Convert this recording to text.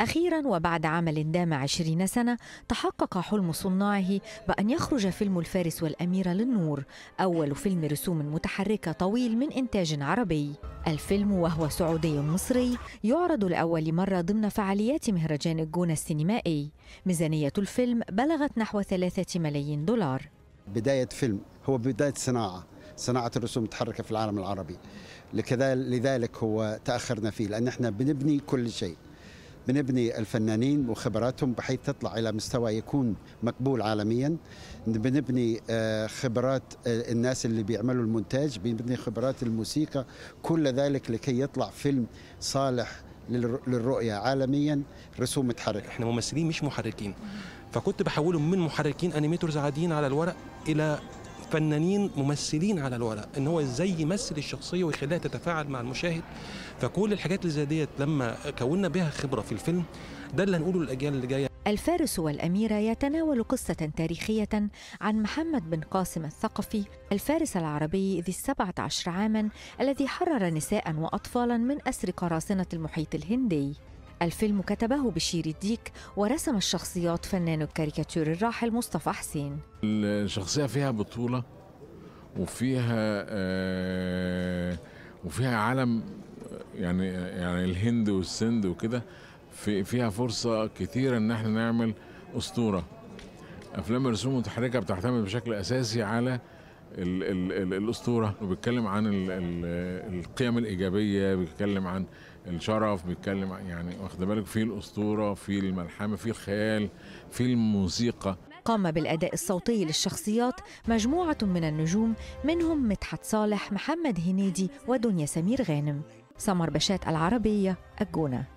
أخيرا وبعد عمل دام عشرين سنة تحقق حلم صناعه بأن يخرج فيلم الفارس والأميرة للنور أول فيلم رسوم متحركة طويل من إنتاج عربي الفيلم وهو سعودي مصري يعرض لأول مرة ضمن فعاليات مهرجان الجونة السينمائي ميزانية الفيلم بلغت نحو ثلاثة ملايين دولار بداية فيلم هو بداية صناعة صناعة الرسوم المتحركة في العالم العربي لذلك هو تأخرنا فيه لأن احنا بنبني كل شيء بنبني الفنانين وخبراتهم بحيث تطلع إلى مستوى يكون مقبول عالميا بنبني آه، خبرات آه، الناس اللي بيعملوا المونتاج بنبني خبرات الموسيقى كل ذلك لكي يطلع فيلم صالح للرؤية عالميا رسوم متحركة احنا ممثلين مش محركين فكنت بحولهم من محركين انيميتورز عاديين على الورق الى فنانين ممثلين على الورق ان هو ازاي يمثل الشخصيه ويخليها تتفاعل مع المشاهد فكل الحاجات اللي زي ديت لما كونا بها خبره في الفيلم ده اللي هنقوله للاجيال اللي جايه الفارس والأميرة يتناول قصة تاريخية عن محمد بن قاسم الثقفي الفارس العربي ذي السبعة عشر عاما الذي حرر نساء وأطفالا من أسر قراصنة المحيط الهندي الفيلم كتبه بشير الديك ورسم الشخصيات فنان الكاريكاتير الراحل مصطفى حسين الشخصية فيها بطولة وفيها آه وفيها عالم يعني يعني الهند والسند وكده في فيها فرصة كثيرة إن احنا نعمل أسطورة أفلام الرسوم المتحركة بتعتمد بشكل أساسي على ال ال ال الاسطوره وبيتكلم عن الـ الـ القيم الايجابيه بيتكلم عن الشرف بيتكلم يعني واخد بالك في الاسطوره في الملحمه في الخيال في الموسيقى قام بالأداء الصوتي للشخصيات مجموعة من النجوم منهم مدحت صالح محمد هنيدي ودنيا سمير غانم سمر بشات العربية الجونه